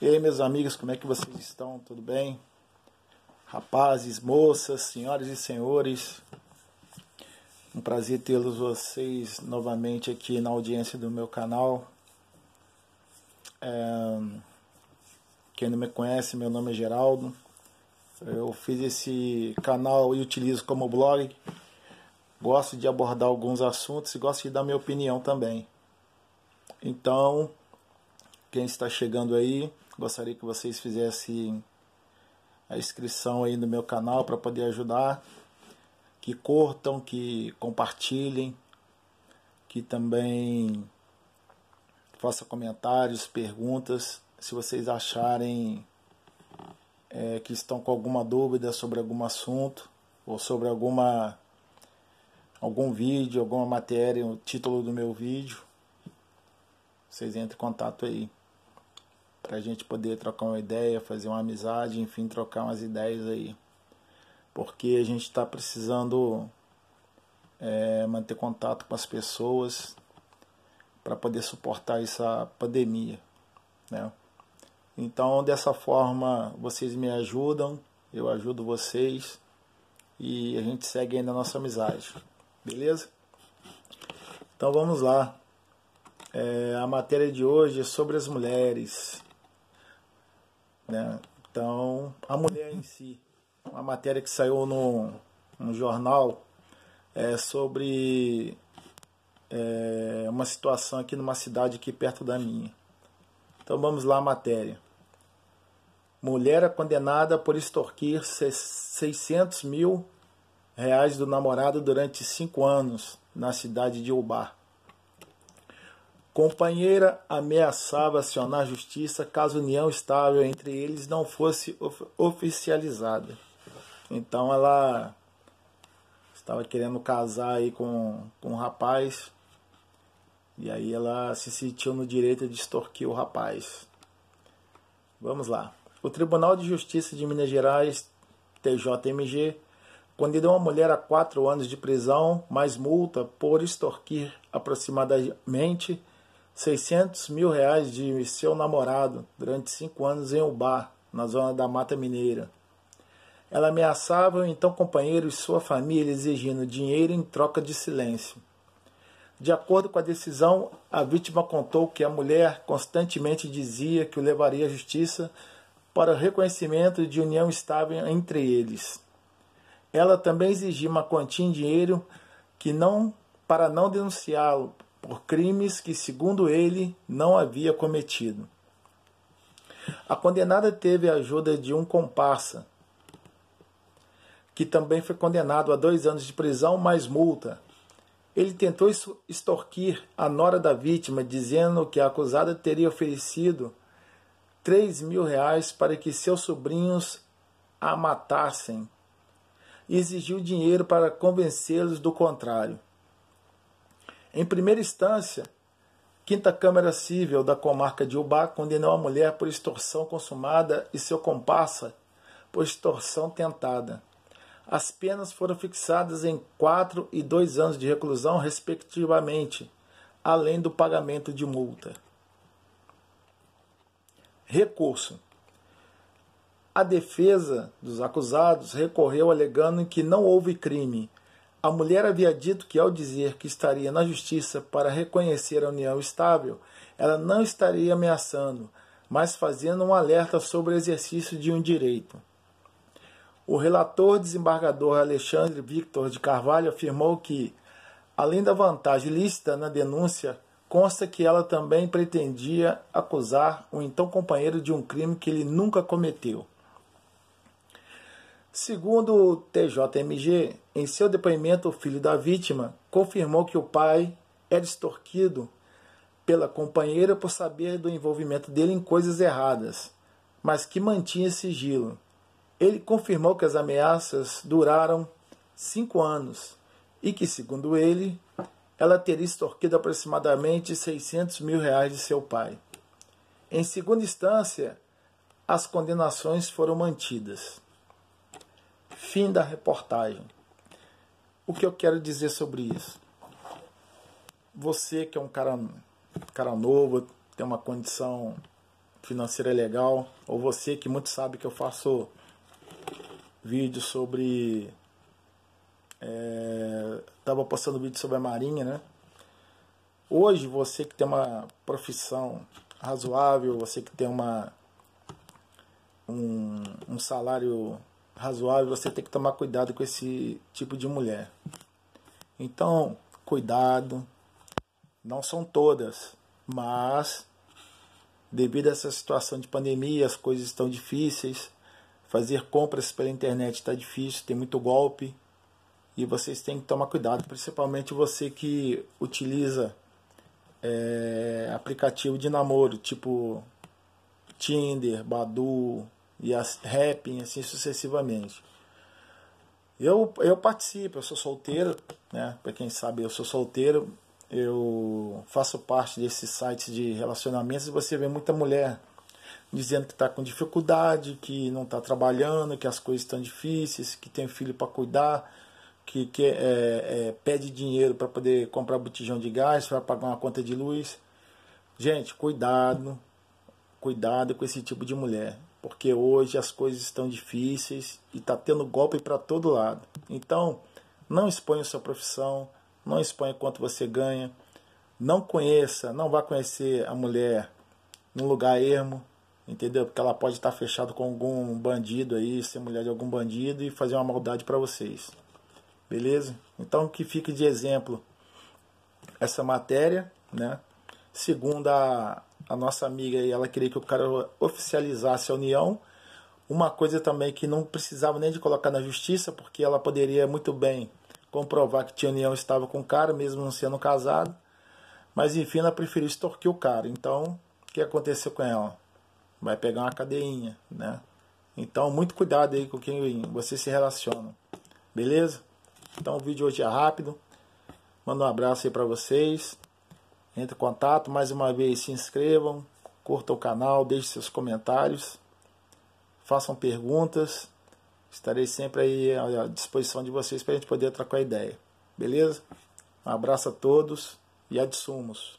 E aí, meus amigos, como é que vocês estão? Tudo bem? Rapazes, moças, senhoras e senhores, um prazer tê-los vocês novamente aqui na audiência do meu canal. É... Quem não me conhece, meu nome é Geraldo. Eu fiz esse canal e utilizo como blog. Gosto de abordar alguns assuntos e gosto de dar minha opinião também. Então, quem está chegando aí, gostaria que vocês fizessem a inscrição aí no meu canal para poder ajudar, que curtam, que compartilhem, que também façam comentários, perguntas, se vocês acharem é, que estão com alguma dúvida sobre algum assunto ou sobre alguma algum vídeo, alguma matéria, o título do meu vídeo, vocês entrem em contato aí para a gente poder trocar uma ideia, fazer uma amizade, enfim, trocar umas ideias aí. Porque a gente está precisando é, manter contato com as pessoas para poder suportar essa pandemia, né? Então, dessa forma, vocês me ajudam, eu ajudo vocês e a gente segue ainda a nossa amizade, beleza? Então vamos lá. É, a matéria de hoje é sobre as mulheres. Né? Então, a mulher em si, uma matéria que saiu num, jornal é sobre é, uma situação aqui numa cidade aqui perto da minha. Então vamos lá a matéria. Mulher é condenada por extorquir 600 mil reais do namorado durante cinco anos na cidade de Ubar companheira ameaçava acionar a justiça caso a união estável entre eles não fosse of oficializada. Então ela estava querendo casar aí com, com um rapaz e aí ela se sentiu no direito de extorquir o rapaz. Vamos lá. O Tribunal de Justiça de Minas Gerais, TJMG, condenou uma mulher a quatro anos de prisão mais multa por extorquir aproximadamente 600 mil reais de seu namorado durante cinco anos em um bar na zona da Mata Mineira. Ela ameaçava o então companheiro e sua família exigindo dinheiro em troca de silêncio. De acordo com a decisão, a vítima contou que a mulher constantemente dizia que o levaria à justiça para o reconhecimento de união estável entre eles. Ela também exigia uma quantia em dinheiro que não para não denunciá-lo, por crimes que, segundo ele, não havia cometido. A condenada teve a ajuda de um comparsa, que também foi condenado a dois anos de prisão mais multa. Ele tentou extorquir a nora da vítima, dizendo que a acusada teria oferecido 3 mil reais para que seus sobrinhos a matassem. Exigiu dinheiro para convencê-los do contrário. Em primeira instância, Quinta Câmara Civil da comarca de Ubá condenou a mulher por extorsão consumada e seu comparsa por extorsão tentada. As penas foram fixadas em quatro e dois anos de reclusão, respectivamente, além do pagamento de multa. Recurso. A defesa dos acusados recorreu alegando que não houve crime, a mulher havia dito que, ao dizer que estaria na justiça para reconhecer a união estável, ela não estaria ameaçando, mas fazendo um alerta sobre o exercício de um direito. O relator desembargador Alexandre Victor de Carvalho afirmou que, além da vantagem lícita na denúncia, consta que ela também pretendia acusar o então companheiro de um crime que ele nunca cometeu. Segundo o TJMG, em seu depoimento, o filho da vítima confirmou que o pai era extorquido pela companheira por saber do envolvimento dele em coisas erradas, mas que mantinha sigilo. Ele confirmou que as ameaças duraram cinco anos e que, segundo ele, ela teria extorquido aproximadamente 600 mil reais de seu pai. Em segunda instância, as condenações foram mantidas. Fim da reportagem. O que eu quero dizer sobre isso? Você que é um cara, cara novo, tem uma condição financeira legal, ou você que muito sabe que eu faço vídeo sobre. É, postando vídeo sobre a Marinha, né? Hoje, você que tem uma profissão razoável, você que tem uma, um, um salário razoável, você tem que tomar cuidado com esse tipo de mulher. Então, cuidado. Não são todas, mas devido a essa situação de pandemia, as coisas estão difíceis. Fazer compras pela internet está difícil, tem muito golpe. E vocês têm que tomar cuidado, principalmente você que utiliza é, aplicativo de namoro, tipo Tinder, Badu, e as e assim sucessivamente. Eu, eu participo, eu sou solteiro, né? Para quem sabe, eu sou solteiro, eu faço parte desse site de relacionamentos e você vê muita mulher dizendo que está com dificuldade, que não está trabalhando, que as coisas estão difíceis, que tem filho para cuidar, que, que é, é, pede dinheiro para poder comprar botijão de gás, para pagar uma conta de luz. Gente, cuidado, cuidado com esse tipo de mulher porque hoje as coisas estão difíceis e está tendo golpe para todo lado. Então, não exponha sua profissão, não exponha quanto você ganha, não conheça, não vá conhecer a mulher num lugar ermo, entendeu? Porque ela pode estar tá fechada com algum bandido aí, ser mulher de algum bandido e fazer uma maldade para vocês. Beleza? Então, que fique de exemplo essa matéria, né? Segundo a, a nossa amiga e ela queria que o cara oficializasse a união. Uma coisa também que não precisava nem de colocar na justiça, porque ela poderia muito bem comprovar que tinha união estava com o cara, mesmo não sendo casado. Mas enfim, ela preferiu extorquir o cara. Então, o que aconteceu com ela? Vai pegar uma cadeinha, né? Então, muito cuidado aí com quem você se relaciona. Beleza? Então, o vídeo hoje é rápido. Manda um abraço aí para vocês. Entre em contato, mais uma vez se inscrevam, curtam o canal, deixem seus comentários, façam perguntas. Estarei sempre aí à disposição de vocês para a gente poder trocar ideia. Beleza? Um abraço a todos e adsumos